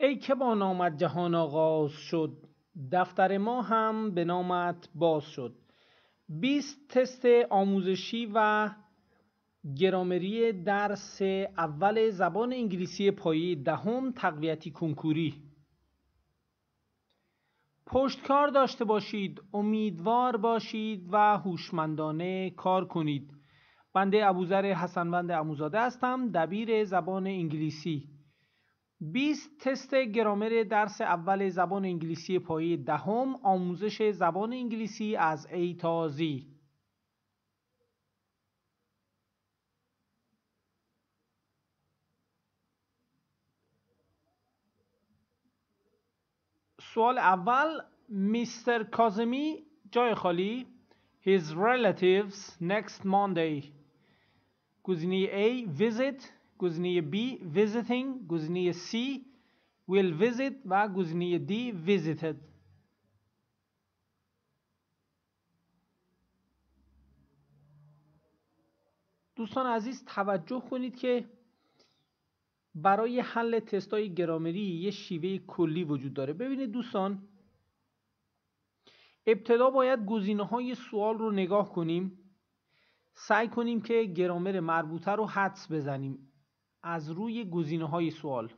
ای که با نامت جهان آغاز شد دفتر ما هم به نامت باز شد 20 تست آموزشی و گرامری درس اول زبان انگلیسی پایه دهم تقویتی کنکوری پشتکار داشته باشید امیدوار باشید و هوشمندانه کار کنید بنده ابوذر حسنوند اموزاده هستم دبیر زبان انگلیسی 20 تست گرامر درس اول زبان انگلیسی پایه دهم آموزش زبان انگلیسی از A تا Z سوال اول میستر کازمی جای خالی His relatives next Monday گزینه A visit گزینه B visiting گزینه C will visit و گزینه D visited دوستان عزیز توجه کنید که برای حل تستای گرامری یه شیوه کلی وجود داره ببینید دوستان ابتدا باید گزینه های سوال رو نگاه کنیم سعی کنیم که گرامر مربوطه رو حدس بزنیم از روی گزینه های سوال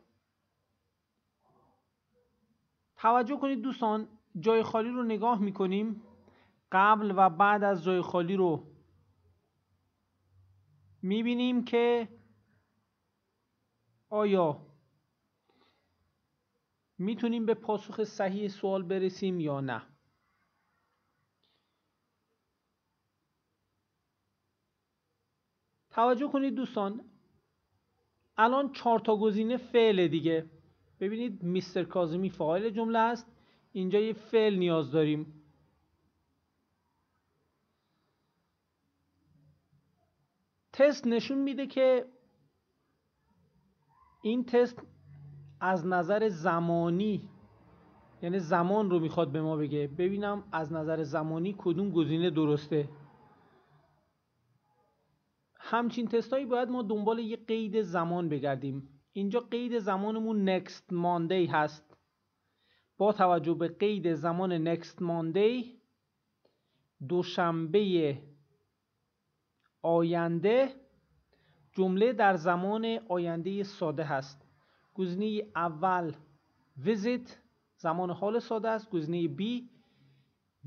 توجه کنید دوستان جای خالی رو نگاه میکنیم قبل و بعد از جای خالی رو میبینیم که آیا میتونیم به پاسخ صحیح سوال برسیم یا نه توجه کنید دوستان الان چهار تا گزینه فعل دیگه ببینید میستر کازمی فاعل جمله است اینجا یه فعل نیاز داریم تست نشون میده که این تست از نظر زمانی یعنی زمان رو میخواد به ما بگه ببینم از نظر زمانی کدوم گزینه درسته همچین تستایی باید ما دنبال یه قید زمان بگردیم اینجا قید زمانمون next Monday هست با توجه به قید زمان next Monday دوشنبه آینده جمله در زمان آینده ساده هست گزینه اول visit زمان حال ساده است گزینه B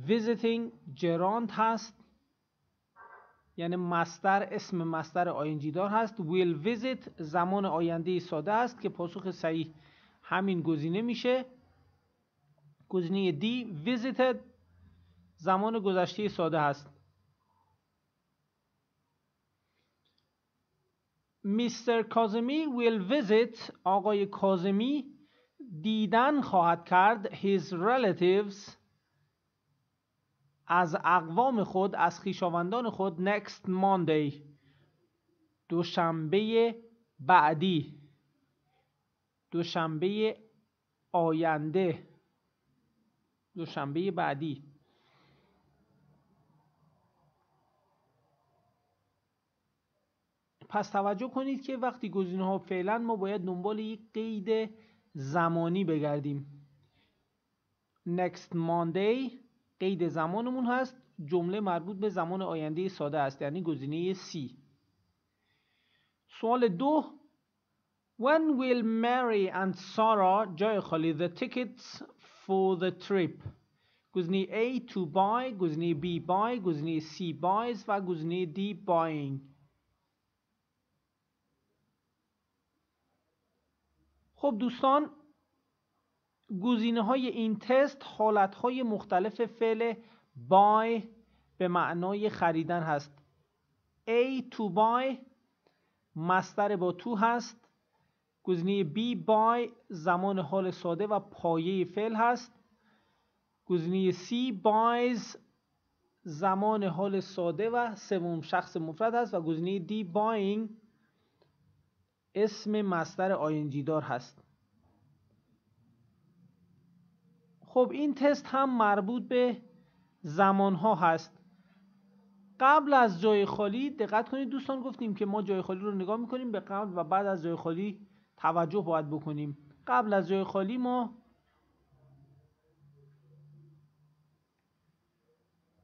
visiting gerund هست یعنی مستر اسم مستر آینجی دار هست will visit زمان آینده ساده است که پاسخ صحیح همین گزینه میشه گزینه دی visited زمان گذشته ساده هست mr. کازمی will visit آقای کازمی دیدن خواهد کرد his relatives از اقوام خود از خیشاوندان خود next Monday دوشنبه بعدی دوشنبه آینده دوشنبه بعدی پس توجه کنید که وقتی گزینه ها فعلا ما باید دنبال یک قید زمانی بگردیم next Monday قید زمانمون هست جمله مربوط به زمان آینده ساده است یعنی گزینه C سوال دو When will Mary and Sarah جای خالی the tickets for the trip گزینه A to buy گزینه B buy گزینه C buys و گزینه D buying خب دوستان گزینه های این تست حالت های مختلف فعل buy به معنای خریدن هست A to buy مستر با تو هست گزینه B buy زمان حال ساده و پایه فعل هست گزینه C buys زمان حال ساده و سوم شخص مفرد هست و گزینه D buying اسم مستر آینجی دار هست خب این تست هم مربوط به زمان ها هست قبل از جای خالی دقت کنید دوستان گفتیم که ما جای خالی رو نگاه میکنیم به قبل و بعد از جای خالی توجه باید بکنیم قبل از جای خالی ما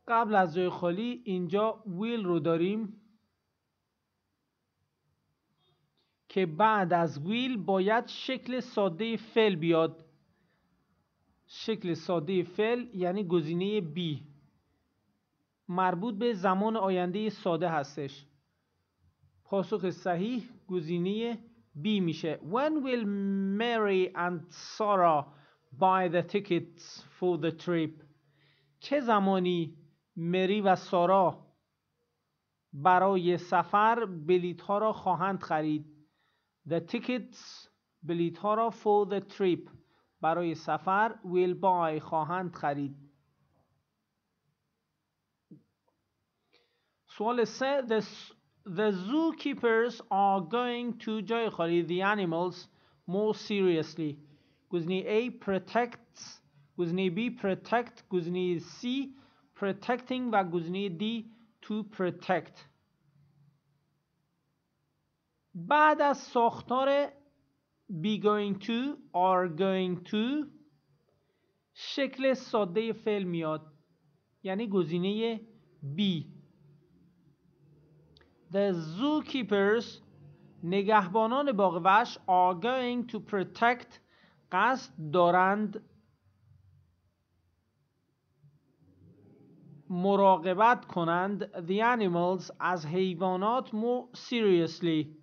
قبل از جای خالی اینجا ویل رو داریم که بعد از ویل باید شکل ساده فل بیاد شکل ساده فعل یعنی گزینه بی مربوط به زمان آینده ساده هستش پاسخ صحیح گزینه B میشه When will Mary and Sarah buy the tickets for the trip چه زمانی مری و سارا برای سفر بلیت ها را خواهند خرید The tickets بلیت ها را for the trip برای سفر ویل بای خواهند خرید سوال سه the, the zookeepers are going to جای خالی the animals more seriously گزینه A protects گزینه B protect گزینه C protecting و گزینه D to protect بعد از ساختار be going to are going to شکل ساده فعل میاد یعنی گزینه B The zookeepers نگهبانان باغ وحش are going to protect قصد دارند مراقبت کنند the animals از حیوانات more seriously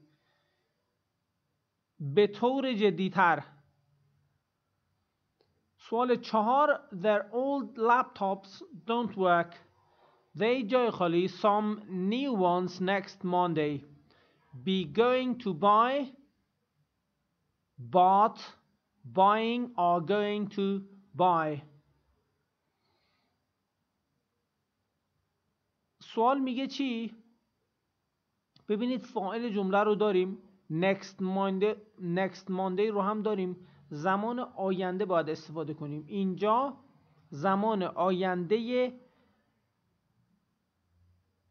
به طور جدیتر سوال چهار Their old laptops don't work They جای خالی some new ones next Monday Be going to buy Bought Buying or going to buy سوال میگه چی؟ ببینید فاعل جمله رو داریم نکست مانده نکست مانده رو هم داریم زمان آینده باید استفاده کنیم اینجا زمان آینده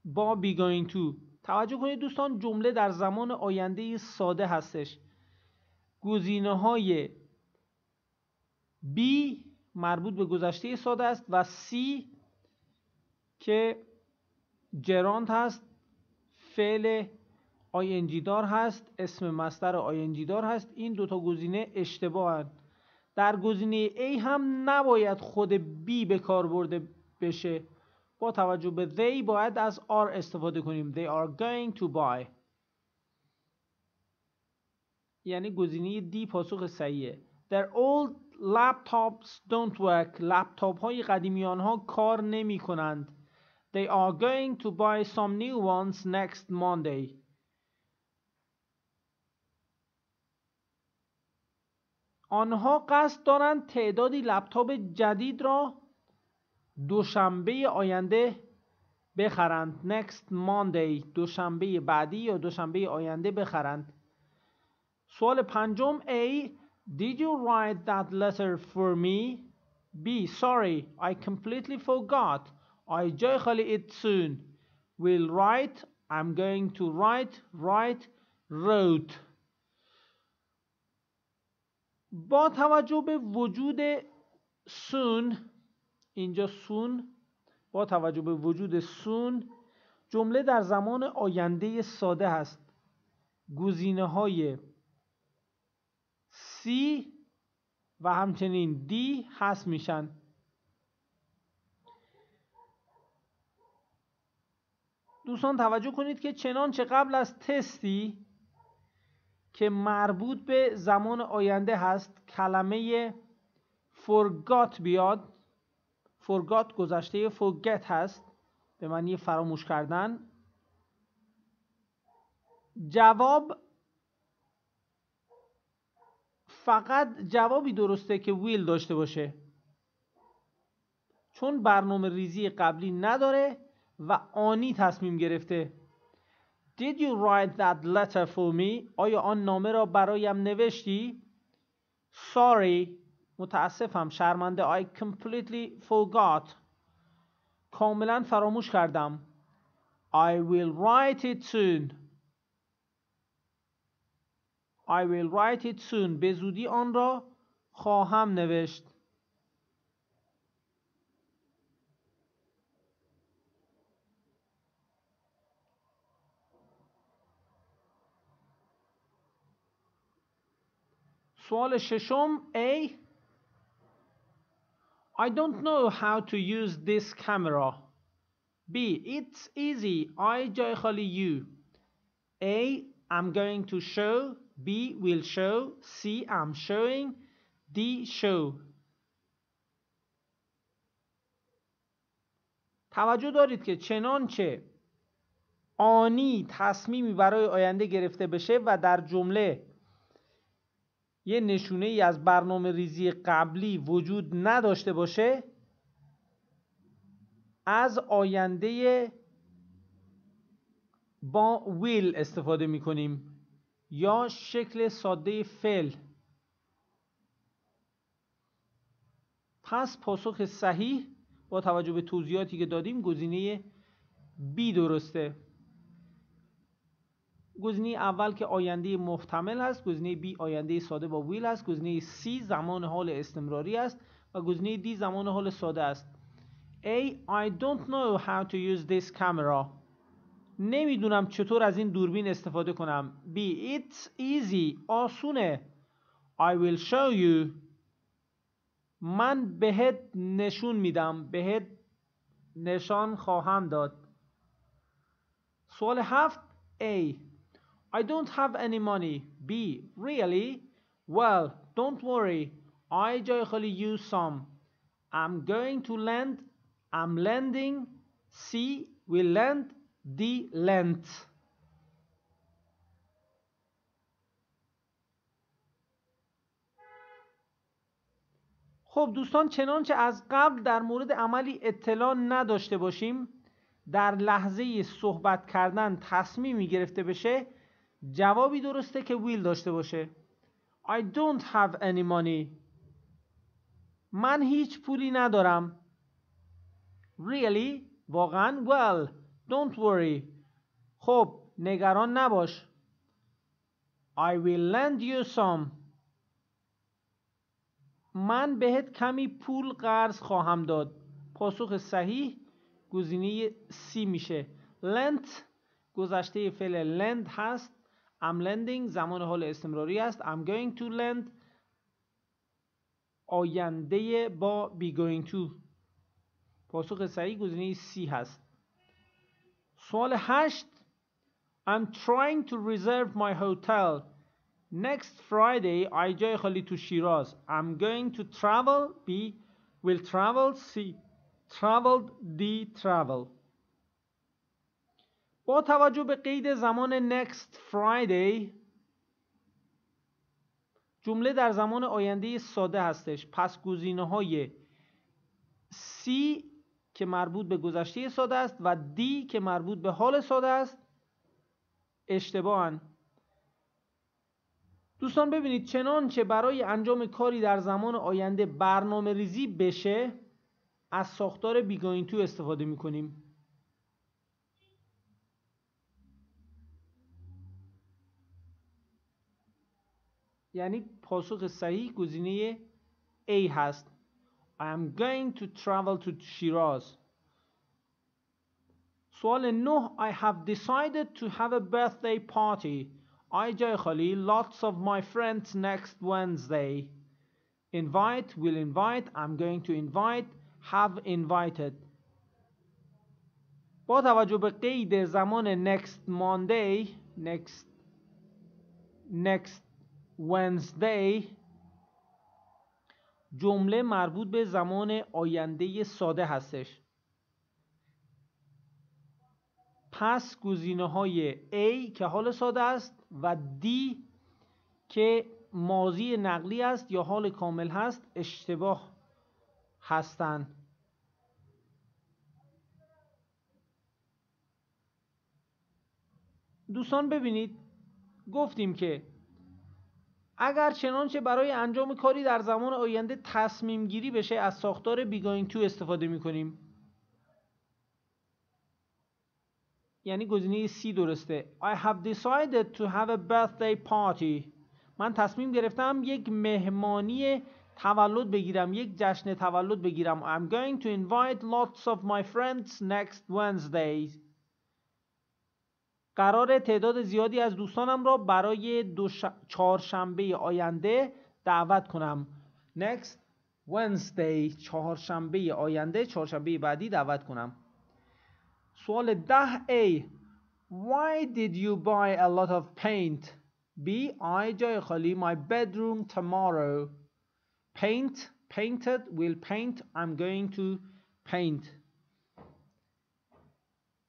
با going تو توجه کنید دوستان جمله در زمان آینده ساده هستش گزینه های بی مربوط به گذشته ساده است و سی که جرانت هست فعل آینجی دار هست اسم مستر آینجی دار هست این دوتا گزینه اشتباه هست. در گزینه A هم نباید خود B به کار برده بشه با توجه به they باید از are استفاده کنیم they are going to buy یعنی گزینه D پاسخ صحیحه their old laptops don't work لپتاپ های قدیمی آنها کار نمی کنند they are going to buy some new ones next Monday آنها قصد دارند تعدادی لپتاپ جدید را دوشنبه آینده بخرند next Monday دوشنبه بعدی یا دوشنبه آینده بخرند سوال پنجم A Did you write that letter for me? B Sorry I completely forgot I joyfully it soon will write I'm going to write write wrote با توجه به وجود سون اینجا سون با توجه به وجود سون جمله در زمان آینده ساده هست گزینه های سی و همچنین دی هست میشن دوستان توجه کنید که چنانچه قبل از تستی که مربوط به زمان آینده هست کلمه فرگات بیاد فرگات گذشته forget هست به معنی فراموش کردن جواب فقط جوابی درسته که ویل داشته باشه چون برنامه ریزی قبلی نداره و آنی تصمیم گرفته Did you write that letter for me? آیا آن نامه را برایم نوشتی؟ Sorry متاسفم شرمنده I completely forgot کاملا فراموش کردم I will write it soon I will write it soon به زودی آن را خواهم نوشت سوال ششم A I don't know how to use this camera B It's easy I جای خالی you A I'm going to show B will show C I'm showing D show توجه دارید که چنانچه آنی تصمیمی برای آینده گرفته بشه و در جمله یه نشونه ای از برنامه ریزی قبلی وجود نداشته باشه از آینده با ویل استفاده می کنیم یا شکل ساده فل پس پاسخ صحیح با توجه به توضیحاتی که دادیم گزینه B درسته گزینه اول که آینده محتمل هست گزینه بی آینده ساده با ویل است گزینه C زمان حال استمراری است و گزینه دی زمان حال ساده است A I don't know how to use this camera نمیدونم چطور از این دوربین استفاده کنم B it's easy آسونه I will show you من بهت نشون میدم بهت نشان خواهم داد سوال هفت A I don't have any money. B. Really? Well, don't worry. I joyfully use some. I'm going to lend. I'm lending. C. We lend. D. Lent. خب دوستان چنانچه از قبل در مورد عملی اطلاع نداشته باشیم در لحظه صحبت کردن تصمیمی گرفته بشه جوابی درسته که ویل داشته باشه I don't have any money من هیچ پولی ندارم Really واقعا well don't worry خب نگران نباش I will lend you some من بهت کمی پول قرض خواهم داد پاسخ صحیح گزینه C میشه lent گذشته فعل lend هست I'm lending زمان حال استمراری است I'm going to lend آینده با be going to پاسخ صحیح گزینه C هست سوال هشت I'm trying to reserve my hotel next Friday I جای خالی تو شیراز I'm going to travel B will travel C traveled D travel با توجه به قید زمان next Friday جمله در زمان آینده ساده هستش پس گزینه های C که مربوط به گذشته ساده است و D که مربوط به حال ساده است اشتباهن دوستان ببینید چنانچه برای انجام کاری در زمان آینده برنامه ریزی بشه از ساختار بیگاین تو استفاده می یعنی پاسخ صحیح گزینه A هست I am going to travel to Shiraz سوال نه I have decided to have a birthday party I جای خالی lots of my friends next Wednesday invite will invite I'm going to invite have invited با توجه به قید زمان next Monday next next Wednesday جمله مربوط به زمان آینده ساده هستش پس گزینه های A که حال ساده است و D که ماضی نقلی است یا حال کامل هست اشتباه هستند دوستان ببینید گفتیم که اگر چنانچه برای انجام کاری در زمان آینده تصمیم گیری بشه از ساختار Going تو استفاده کنیم. یعنی گزینه C درسته I have decided to have a birthday party من تصمیم گرفتم یک مهمانی تولد بگیرم یک جشن تولد بگیرم I'm going to invite lots of my friends next Wednesday قرار تعداد زیادی از دوستانم را برای دو ش... چهارشنبه آینده دعوت کنم next Wednesday چهارشنبه آینده چهارشنبه بعدی دعوت کنم سوال ده A Why did you buy a lot of paint? B I جای خالی my bedroom tomorrow Paint painted will paint I'm going to paint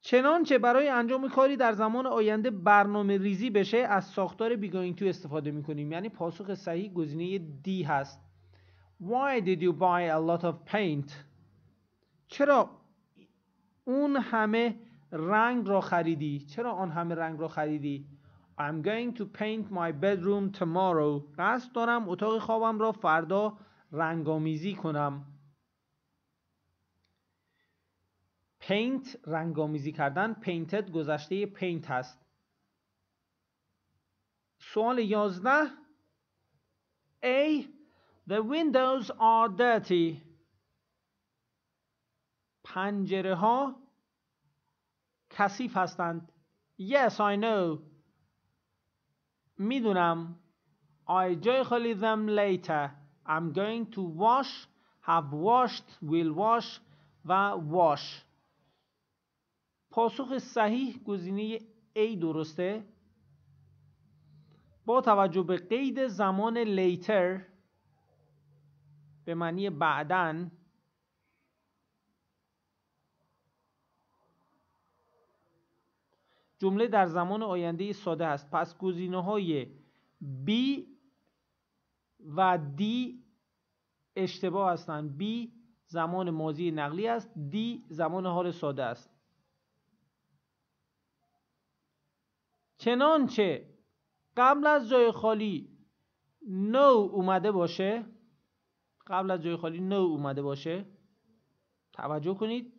چنانچه برای انجام کاری در زمان آینده برنامه ریزی بشه از ساختار بیگوینگ تو استفاده میکنیم یعنی پاسخ صحیح گزینه دی هست Why did you buy a lot of paint? چرا اون همه رنگ را خریدی؟ چرا آن همه رنگ را خریدی؟ I'm going to paint my bedroom tomorrow. قصد دارم اتاق خوابم را فردا رنگامیزی کنم. پینت رنگامیزی کردن پینتد گذشته پینت هست سوال 11 A The windows are dirty پنجره ها کثیف هستند Yes I know میدونم I joyfully them later I'm going to wash have washed will wash و wash پاسخ صحیح گزینه A درسته با توجه به قید زمان لیتر به معنی بعدن جمله در زمان آینده ساده است پس گزینه های B و D اشتباه هستند B زمان ماضی نقلی است D زمان حال ساده است چنانچه قبل از جای خالی نو اومده باشه قبل از جای خالی نو اومده باشه توجه کنید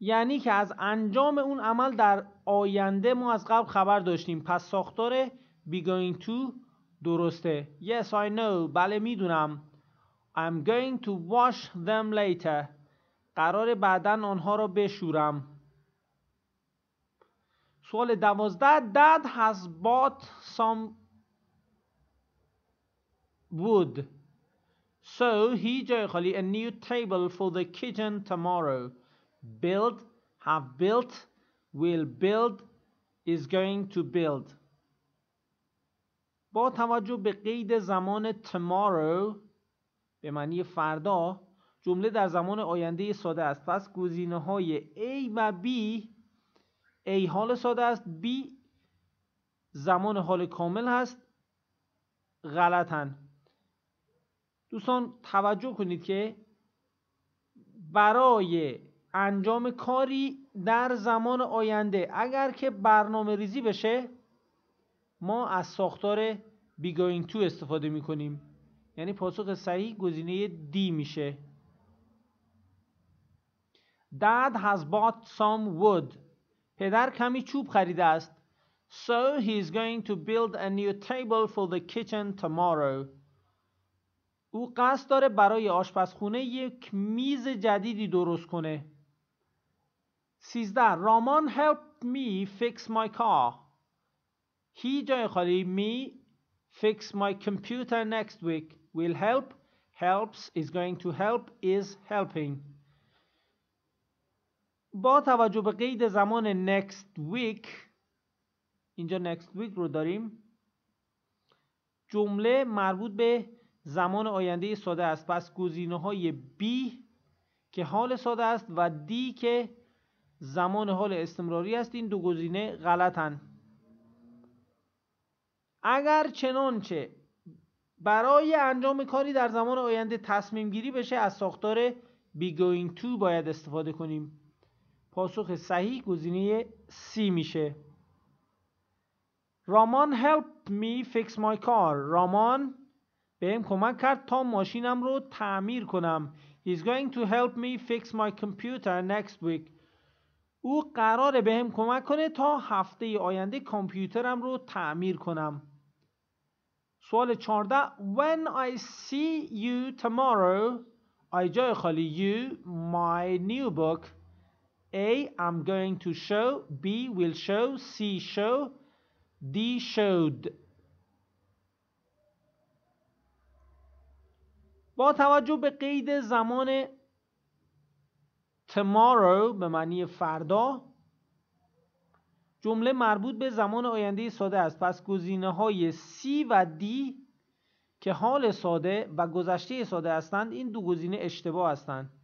یعنی که از انجام اون عمل در آینده ما از قبل خبر داشتیم پس ساختار be going to درسته yes I know بله میدونم I'm going to wash them later قرار بعدا آنها را بشورم سوال دوازده Dad has bought some wood So he جای خالی a new table for the kitchen tomorrow Build have built will build is going to build با توجه به قید زمان tomorrow به معنی فردا جمله در زمان آینده ساده است پس گزینه های A و B A حال ساده است B زمان حال کامل هست غلطن دوستان توجه کنید که برای انجام کاری در زمان آینده اگر که برنامه ریزی بشه ما از ساختار بیگوینگ تو استفاده می کنیم یعنی پاسخ صحیح گزینه D میشه Dad has bought some wood پدر کمی چوب خریده است. So he is going to build a new table for the kitchen tomorrow. او قصد داره برای آشپزخونه یک میز جدیدی درست کنه. 13 رامان helped me fix my car. He جای خالی me fix my computer next week will help helps is going to help is helping. با توجه به قید زمان next week اینجا next week رو داریم جمله مربوط به زمان آینده ساده است پس گزینه های B که حال ساده است و D که زمان حال استمراری است این دو گزینه غلطن اگر چنانچه برای انجام کاری در زمان آینده تصمیم گیری بشه از ساختار be going to باید استفاده کنیم پاسخ صحیح گزینه C میشه رامان help me fix my car رامان بهم کمک کرد تا ماشینم رو تعمیر کنم He's going to help me fix my computer next week او قراره بهم کمک کنه تا هفته آینده کامپیوترم رو تعمیر کنم سوال 14 When I see you tomorrow I جای خالی you my new book A I'm going to show B will show C show D showed با توجه به قید زمان tomorrow به معنی فردا جمله مربوط به زمان آینده ساده است پس گزینه های C و D که حال ساده و گذشته ساده هستند این دو گزینه اشتباه هستند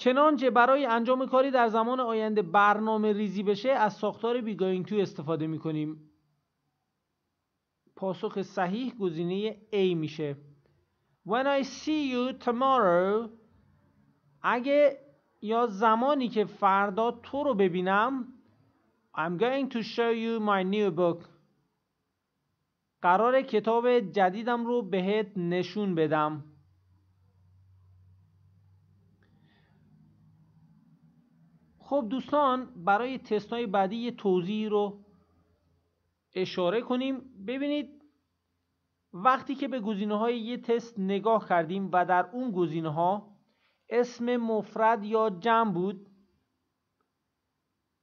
چنانچه برای انجام کاری در زمان آینده برنامه ریزی بشه از ساختار بیگاینگ تو استفاده می کنیم پاسخ صحیح گزینه A میشه When I see you tomorrow اگه یا زمانی که فردا تو رو ببینم I'm going to show you my new book قرار کتاب جدیدم رو بهت نشون بدم خب دوستان برای تست های بعدی یه توضیحی رو اشاره کنیم ببینید وقتی که به گزینه های یه تست نگاه کردیم و در اون گزینه ها اسم مفرد یا جمع بود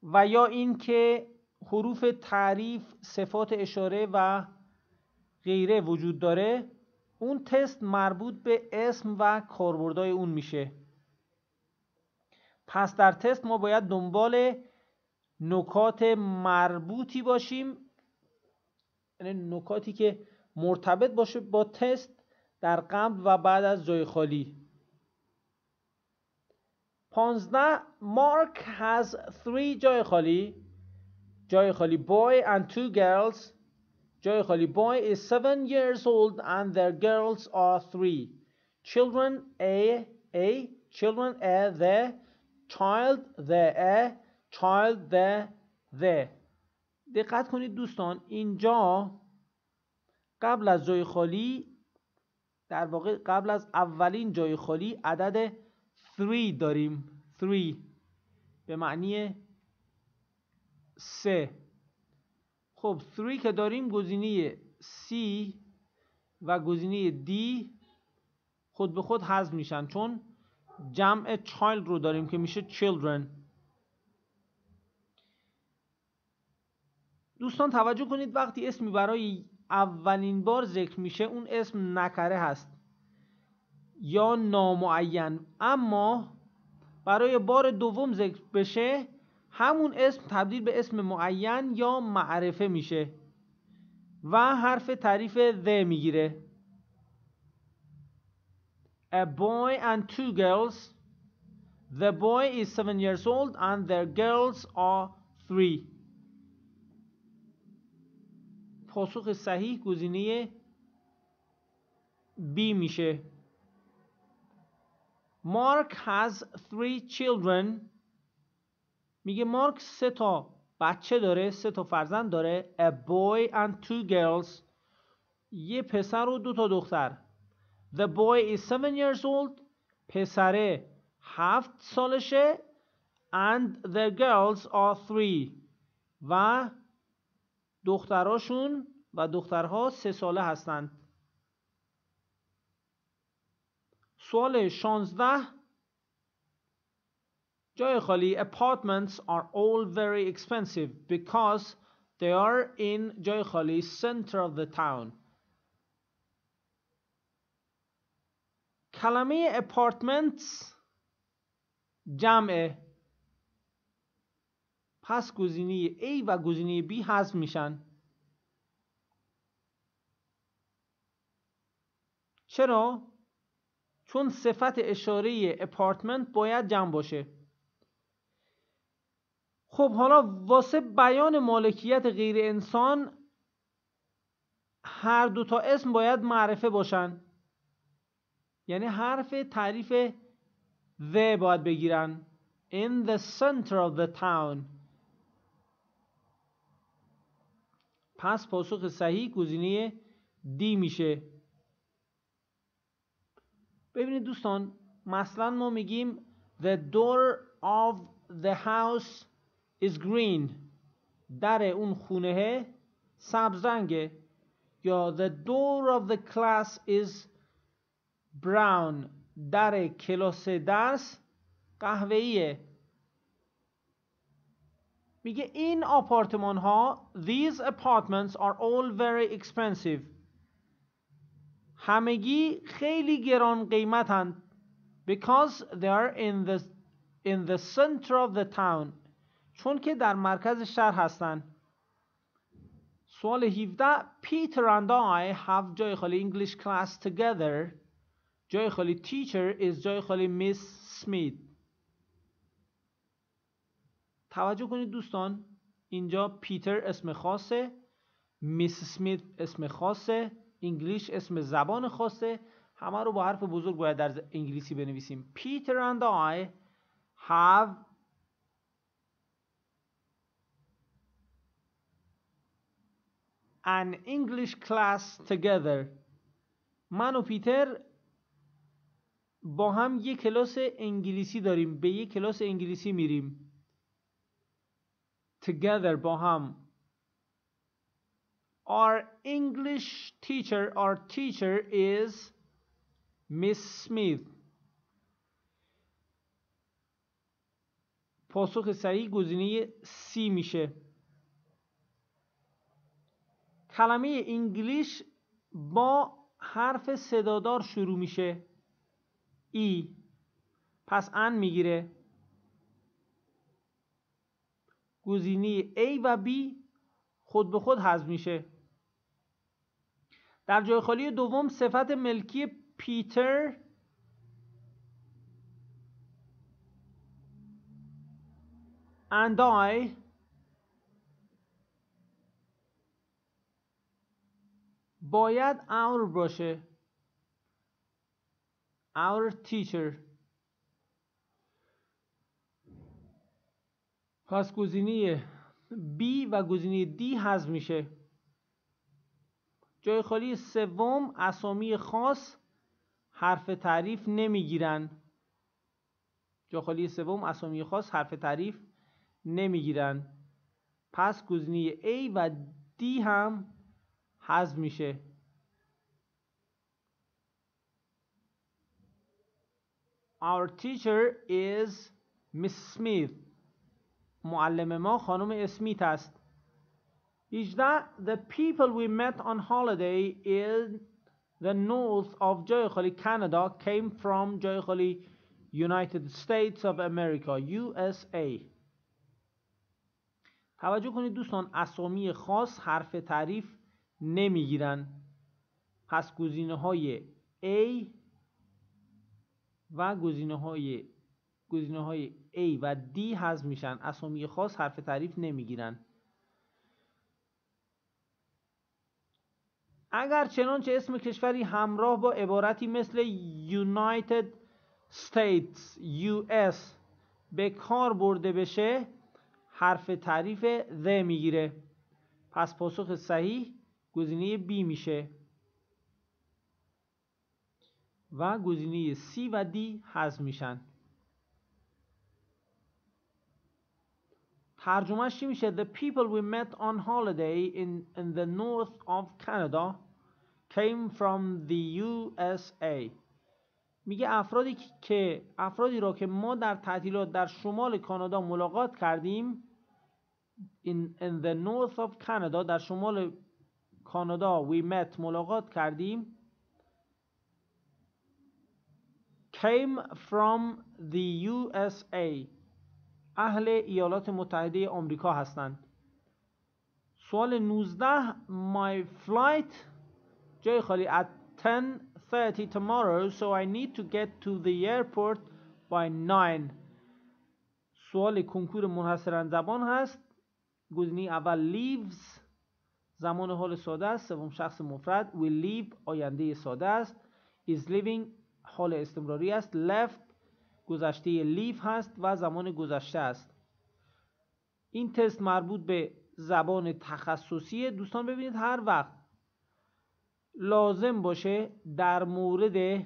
و یا اینکه حروف تعریف صفات اشاره و غیره وجود داره اون تست مربوط به اسم و کاربردهای اون میشه پس در تست ما باید دنبال نکات مربوطی باشیم یعنی نکاتی که مرتبط باشه با تست در قبل و بعد از جای خالی 15 مارک has 3 جای خالی جای خالی boy and two girls جای خالی boy is seven years old and their girls are three children a a children a the child the a child the the دقت کنید دوستان اینجا قبل از جای خالی در واقع قبل از اولین جای خالی عدد 3 داریم 3 به معنی 3 خب 3 که داریم گزینه C و گزینه D خود به خود حذف میشن چون جمع چایلد رو داریم که میشه children دوستان توجه کنید وقتی اسمی برای اولین بار ذکر میشه اون اسم نکره هست یا نامعین اما برای بار دوم ذکر بشه همون اسم تبدیل به اسم معین یا معرفه میشه و حرف تعریف ذه میگیره a boy and two girls. The boy is seven years old and their girls are three. پاسخ صحیح گزینه B میشه. مارک has three children. میگه مارک سه تا بچه داره سه تا فرزند داره a boy and two girls یه پسر و دو تا دختر The boy is seven years old. پسره هفت سالشه and the girls are three و دختراشون و دخترها سه ساله هستند سوال 16 جای خالی apartments are all very expensive because they are in جای خالی center of the town کلمه اپارتمنتس جمعه پس گزینه A و گزینه B حذف میشن چرا؟ چون صفت اشاره اپارتمنت باید جمع باشه خب حالا واسه بیان مالکیت غیر انسان هر دو تا اسم باید معرفه باشن یعنی حرف تعریف the باید بگیرن in the center of the town پس پاسخ صحیح گزینه دی میشه ببینید دوستان مثلا ما میگیم the door of the house is green در اون خونه سبز رنگه یا the door of the class is براون در کلاس درس قهوه‌ایه میگه این آپارتمان ها these apartments are all very expensive همگی خیلی گران قیمتند because they are in the in the center of the town چون که در مرکز شهر هستند سوال 17 Peter and I have جای خالی English class together جای خالی teacher is جای خالی میس سمیت توجه کنید دوستان اینجا پیتر اسم خاصه میس سمیت اسم خاصه انگلیش اسم زبان خاصه همه رو با حرف بزرگ باید در انگلیسی بنویسیم پیتر and آی have an English class together من و پیتر با هم یه کلاس انگلیسی داریم به یه کلاس انگلیسی میریم together با هم our English teacher our teacher is Miss Smith پاسخ سریع گزینه C میشه کلمه انگلیش با حرف صدادار شروع میشه ای پس ان میگیره گزینه ای و بی خود به خود حذف میشه در جای خالی دوم صفت ملکی پیتر and باید امر باشه our teacher پس گزینه B و گزینه D حذف میشه جای خالی سوم اسامی خاص حرف تعریف نمیگیرن جای خالی سوم اسامی خاص حرف تعریف نمیگیرن پس گزینه A و D هم حذف میشه Our teacher is Miss Smith. معلم ما خانم اسمیت است. 18 The people we met on holiday in the north of جای Canada came from جای United States of America USA توجه کنید دوستان اسامی خاص حرف تعریف نمیگیرن پس گزینه های A و گزینه های A و D حذف میشن اسامی خاص حرف تعریف نمیگیرن اگر چنانچه اسم کشوری همراه با عبارتی مثل United States US به کار برده بشه حرف تعریف ذ میگیره پس پاسخ صحیح گزینه B میشه و گزینه C و D حذف میشن ترجمه چی میشه The people we met on holiday in, in the north of Canada came from the USA میگه افرادی که افرادی را که ما در تعطیلات در شمال کانادا ملاقات کردیم in, in the north of Canada در شمال کانادا we met ملاقات کردیم came from the USA اهل ایالات متحده آمریکا هستند سوال 19 my flight جای خالی at 10:30 tomorrow so I need to get to the airport by 9 سوال کنکور منحصرا زبان هست گزینه اول leaves زمان حال ساده است سوم شخص مفرد will leave آینده ساده است is leaving حال استمراری است لفت گذشته لیف هست و زمان گذشته است این تست مربوط به زبان تخصصی دوستان ببینید هر وقت لازم باشه در مورد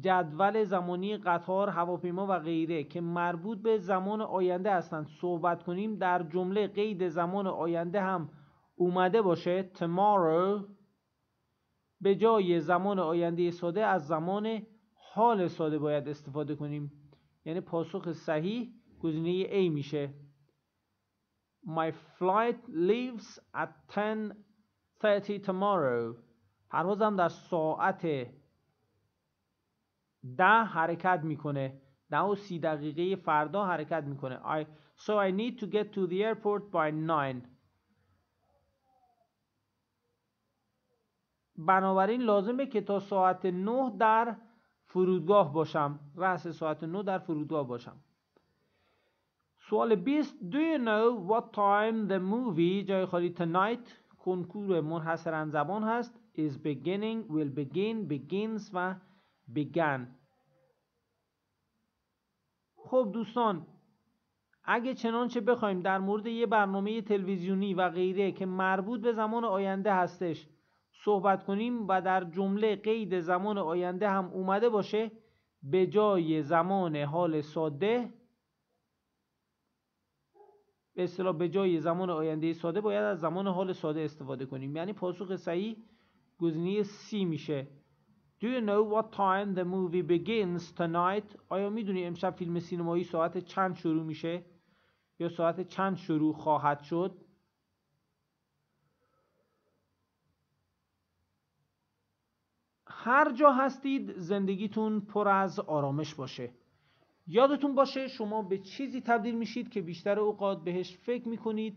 جدول زمانی قطار هواپیما و غیره که مربوط به زمان آینده هستند صحبت کنیم در جمله قید زمان آینده هم اومده باشه tomorrow به جای زمان آینده ساده از زمان حال ساده باید استفاده کنیم یعنی پاسخ صحیح گزینه A میشه My flight leaves at 10:30 tomorrow پروازم در ساعت ده حرکت میکنه ده و سی دقیقه فردا حرکت میکنه I, So I need to get to the airport by 9 بنابراین لازمه که تا ساعت 9 در فرودگاه باشم رأس ساعت 9 در فرودگاه باشم سوال 20 Do you know what time the movie جای خالی tonight کنکور منحصرا زبان هست is beginning will begin begins و began خب دوستان اگه چنانچه بخوایم در مورد یه برنامه تلویزیونی و غیره که مربوط به زمان آینده هستش صحبت کنیم و در جمله قید زمان آینده هم اومده باشه به جای زمان حال ساده به اصطلاح به جای زمان آینده ساده باید از زمان حال ساده استفاده کنیم یعنی پاسخ صحیح گزینه سی میشه Do you know what time the movie begins tonight? آیا میدونی امشب فیلم سینمایی ساعت چند شروع میشه؟ یا ساعت چند شروع خواهد شد؟ هر جا هستید زندگیتون پر از آرامش باشه یادتون باشه شما به چیزی تبدیل میشید که بیشتر اوقات بهش فکر میکنید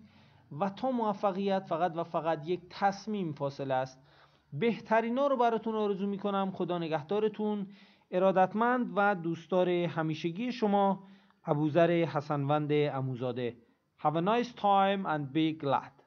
و تا موفقیت فقط و فقط یک تصمیم فاصله است بهترین ها رو براتون آرزو میکنم خدا نگهدارتون ارادتمند و دوستدار همیشگی شما ابوذر حسنوند اموزاده Have a nice time and be glad